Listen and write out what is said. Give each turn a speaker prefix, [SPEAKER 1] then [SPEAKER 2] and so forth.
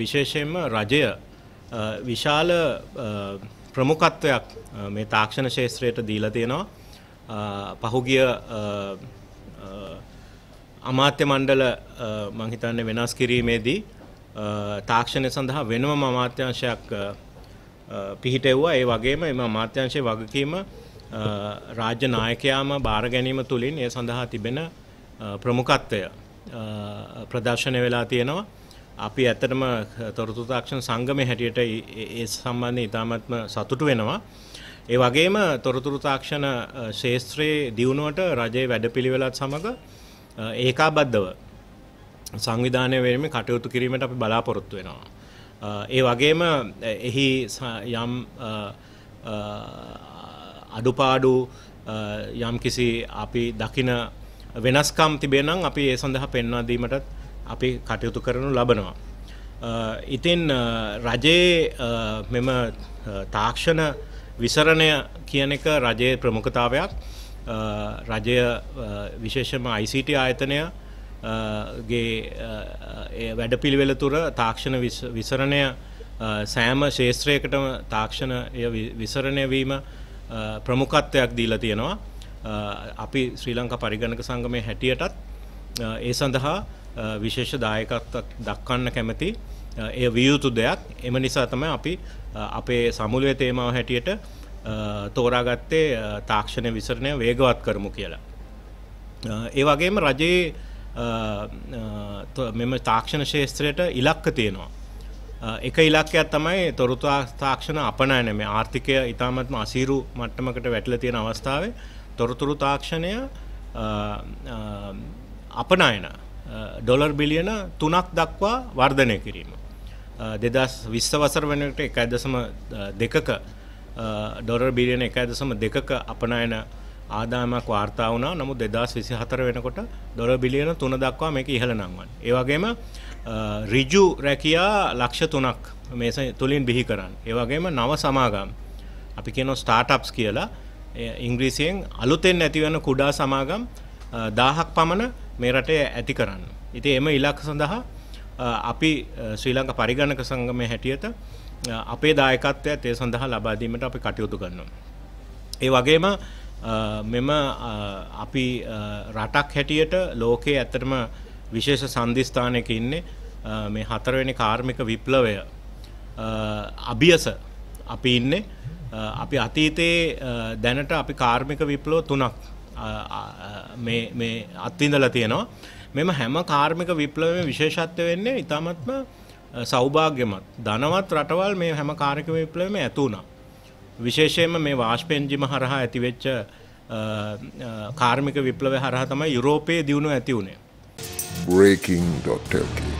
[SPEAKER 1] විශේෂයෙන්ම රජය විශාල ප්‍රමුඛත්වයක් මේ තාක්ෂණ ශේත්‍රයට දීලා තියෙනවා. පහුගිය අමාත්‍ය මණ්ඩල මං හිතන්නේ වෙනස් කිරීමේදී තාක්ෂණය සඳහා වෙනම අමාත්‍යංශයක් පිහිටෙව්වා. ඒ වගේම එම අමාත්‍යංශයේ වගකීම රාජ්‍ය නායකයාම බාර ගැනීම තුලින් ඒ සඳහා තිබෙන ප්‍රමුඛත්වය ප්‍රදර්ශනය වෙලා තියෙනවා. අපි ඇත්තටම තොරතුරු තාක්ෂණ සංගමයේ හැටියට ඒ සම්බන්ධයෙන් ඉතාමත්ම සතුටු වෙනවා. ඒ වගේම තොරතුරු තාක්ෂණ ශාස්ත්‍රයේ දියුණුවට රජයේ වැඩපිළිවෙලත් සමග ඒකාබද්ධව සංවිධානය වෙනුවෙන් කටයුතු කිරීමට අපි බලාපොරොත්තු වෙනවා. ඒ වගේම එහි යම් අඩුපාඩු යම් කිසි අපි දකින වෙනස්කම් තිබේ නම් අපි ඒ සඳහා පෙන්වා දීමටත් අපි කටයුතු කරනු ලබනවා. ඉතින් රජයේ මෙම තාක්ෂණ විසරණය කියන එක රජයේ ප්‍රමුඛතාවයක් රජය විශේෂම ICT ආයතනය ගේ වැඩපිළිවෙල තුර තාක්ෂණ විසරණය සෑම ශේත්‍රයකටම තාක්ෂණ විසරණය වීම ප්‍රමුඛත්වයක් දීලා තියෙනවා. අපි ශ්‍රී ලංකා පරිගණක සංගමය හැටියටත් ඒ සඳහා විශේෂ දායකත්වක් දක්වන්න කැමති එය වියයුතු දෙයක් එම නිසා තමයි අපි අපේ සමුලුවේ තේමාව හැටියට තෝරාගත්තේ තාක්ෂණය විසරණය වේගවත් කරමු කියලා. ඒ වගේම රජයේ මෙම තාක්ෂණ ශේත්‍රයට ඉලක්ක තියෙනවා. එක ඉලක්කයක් තමයි තොරතු තාක්ෂණ අපනයන මේ ආර්ථිකය ඉතාමත්ම අසීරු මට්ටමකට වැටල තියෙන අවස්ථාවේ තොරතුරු තාක්ෂණය අපනයන ඩොලර් බිලියන තුනක් දක්වා වර්ධනය කිරීම. දෙදස් විශ්ස වසර වනට එක ඇදසම දෙකක ඩොරර් බිලියන එක ඇදසම දෙකක අපනයන ආදාමක් වාර්තා වුණා නමු දෙදස් විසි හතර වෙනකොට දොර බිලියන තුන දක්වා මේක ඉහළ නංවන්. ඒවගේම රිජු රැකයා ලක්ෂ තුනක් මේස තුළින් බිහි කරන්න. ඒවගේම නව සමාගම් අපි කියනො ස්ටාර්ටප්ස් කියලා ඉංග්‍රීසියෙන් අලුතෙන් ඇතිවන කුඩා සමාගම් දාහක් පමණ මේ රටේ ඇති කරන්න. ඉතින් එම ඉලක්ක සඳහා අපි ශ්‍රී ලංක පරිගණක සංගමය හැටියට අපේ දායකත්වය තේ සඳහා ලබාදීමට අපි කටයුතු කරනවා. ඒ වගේම මෙම අපි රටක් හැටියට ලෝකයේ ඇත්තටම විශේෂ සන්ධිස්ථානයක ඉන්නේ මේ හතරවෙනි කාර්මික විප්ලවය අභියස අපි ඉන්නේ අපි අතීතයේ දැනට අපි කාර්මික විප්ලව තුනක් මේ අත්විඳලා තියෙනවා. මෙම හැම කාර්මික විප්ලවයේ විශේෂත්වය වෙන්නේ ඉතාමත්ම සෞභාග්‍යමත් ධනවත් රටවල් මේ හැම කාර්මික විප්ලවයේම ඇතු වුණා. විශේෂයෙන්ම මේ වාෂ්පෙන්ජිම හරහා ඇතිවෙච්ච කාර්මික විප්ලවය හරහා තමයි යුරෝපයේ දියුණුව ඇති වුණේ. breaking.lk